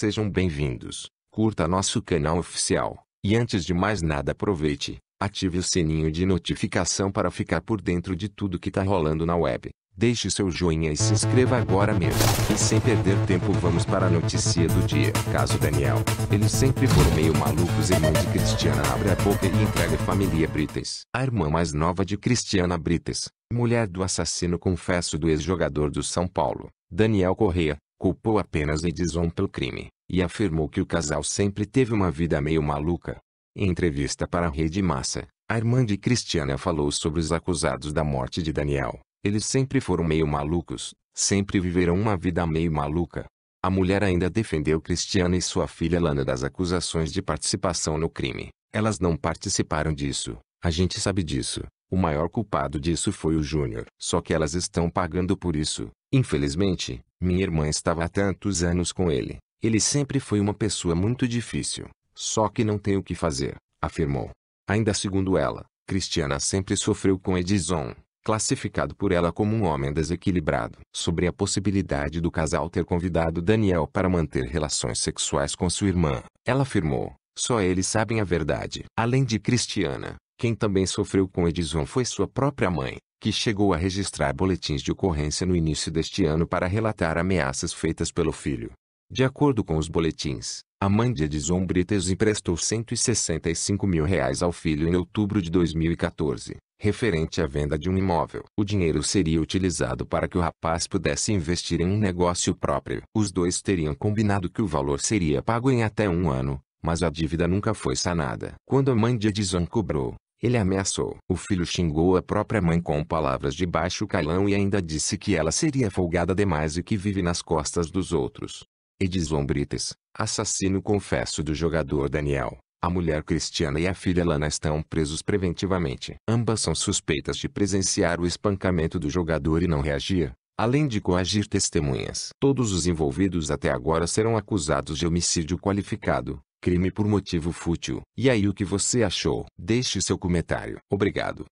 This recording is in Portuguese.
Sejam bem-vindos, curta nosso canal oficial, e antes de mais nada aproveite, ative o sininho de notificação para ficar por dentro de tudo que tá rolando na web. Deixe seu joinha e se inscreva agora mesmo. E sem perder tempo vamos para a notícia do dia. Caso Daniel, eles sempre foram meio malucos. Irmã de Cristiana abre a boca e entrega a família Brites. A irmã mais nova de Cristiana Brites, mulher do assassino confesso do ex-jogador do São Paulo, Daniel Correa, culpou apenas Edison pelo crime, e afirmou que o casal sempre teve uma vida meio maluca. Em entrevista para a Rede Massa, a irmã de Cristiana falou sobre os acusados da morte de Daniel. Eles sempre foram meio malucos, sempre viveram uma vida meio maluca. A mulher ainda defendeu Cristiana e sua filha Lana das acusações de participação no crime. Elas não participaram disso, a gente sabe disso. O maior culpado disso foi o Júnior. Só que elas estão pagando por isso. Infelizmente, minha irmã estava há tantos anos com ele. Ele sempre foi uma pessoa muito difícil. Só que não tem o que fazer, afirmou. Ainda segundo ela, Cristiana sempre sofreu com Edison, classificado por ela como um homem desequilibrado. Sobre a possibilidade do casal ter convidado Daniel para manter relações sexuais com sua irmã, ela afirmou: só eles sabem a verdade. Além de Cristiana, quem também sofreu com Edison foi sua própria mãe, que chegou a registrar boletins de ocorrência no início deste ano para relatar ameaças feitas pelo filho. De acordo com os boletins, a mãe de Edison Brites emprestou 165 mil reais ao filho em outubro de 2014, referente à venda de um imóvel. O dinheiro seria utilizado para que o rapaz pudesse investir em um negócio próprio. Os dois teriam combinado que o valor seria pago em até um ano, mas a dívida nunca foi sanada. Quando a mãe de Edison cobrou, ele ameaçou. O filho xingou a própria mãe com palavras de baixo calão e ainda disse que ela seria folgada demais e que vive nas costas dos outros. Edison Brites, assassino confesso do jogador Daniel. A mulher Cristiana e a filha Lana estão presos preventivamente. Ambas são suspeitas de presenciar o espancamento do jogador e não reagir, além de coagir testemunhas. Todos os envolvidos até agora serão acusados de homicídio qualificado, crime por motivo fútil. E aí o que você achou? Deixe seu comentário. Obrigado.